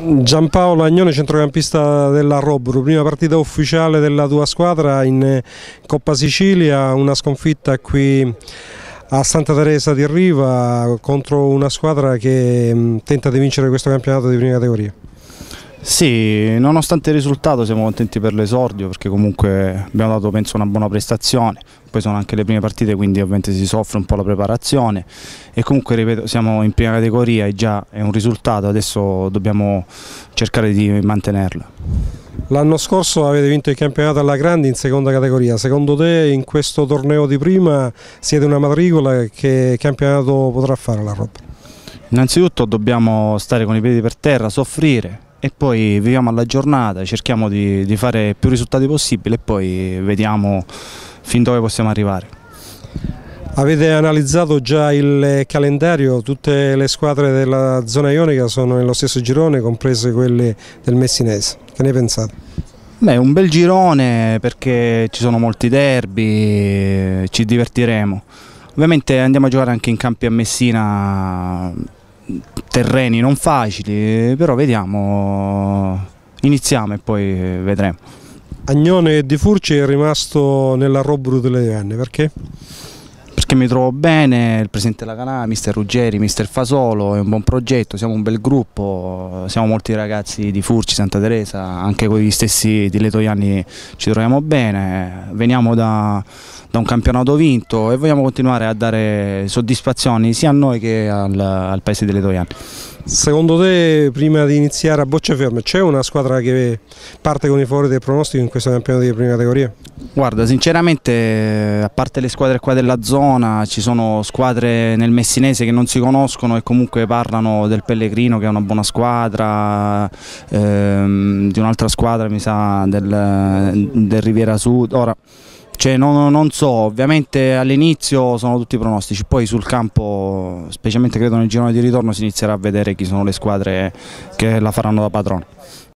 Giampaolo Agnone, centrocampista della Robru, prima partita ufficiale della tua squadra in eh, Coppa Sicilia, una sconfitta qui a Santa Teresa di Riva contro una squadra che tenta di vincere questo campionato di prima categoria. Sì, nonostante il risultato siamo contenti per l'esordio perché comunque abbiamo dato penso una buona prestazione, poi sono anche le prime partite quindi ovviamente si soffre un po' la preparazione e comunque ripeto siamo in prima categoria e già è un risultato, adesso dobbiamo cercare di mantenerlo. L'anno scorso avete vinto il campionato alla grande in seconda categoria, secondo te in questo torneo di prima siete una matricola che campionato potrà fare la roba? Innanzitutto dobbiamo stare con i piedi per terra, soffrire, e poi viviamo alla giornata, cerchiamo di, di fare più risultati possibili e poi vediamo fin dove possiamo arrivare. Avete analizzato già il calendario, tutte le squadre della zona ionica sono nello stesso girone, comprese quelle del Messinese, che ne pensate? Beh, un bel girone perché ci sono molti derby, ci divertiremo. Ovviamente andiamo a giocare anche in campi a Messina terreni non facili, però vediamo, iniziamo e poi eh, vedremo. Agnone di Furci è rimasto nella Robru delle Ienne, perché? perché mi trovo bene, il presidente della Canà, mister Ruggeri, mister Fasolo, è un buon progetto, siamo un bel gruppo, siamo molti ragazzi di Furci, Santa Teresa, anche con gli stessi di Letoiani ci troviamo bene, veniamo da, da, un campionato vinto e vogliamo continuare a dare soddisfazioni sia a noi che al, al paese di Letoiani. Secondo te, prima di iniziare a bocce ferme, c'è una squadra che parte con i fuori del pronostico in questo campionato di prima categoria? Guarda, sinceramente, a parte le squadre qua della zona, zona, ci sono squadre nel messinese che non si conoscono e comunque parlano del Pellegrino che è una buona squadra, ehm, di un'altra squadra mi sa del, del Riviera Sud. Ora, cioè, non, non, so, ovviamente all'inizio sono tutti pronostici, poi sul campo, specialmente credo nel girone di ritorno, si inizierà a vedere chi sono le squadre che la faranno da padrone.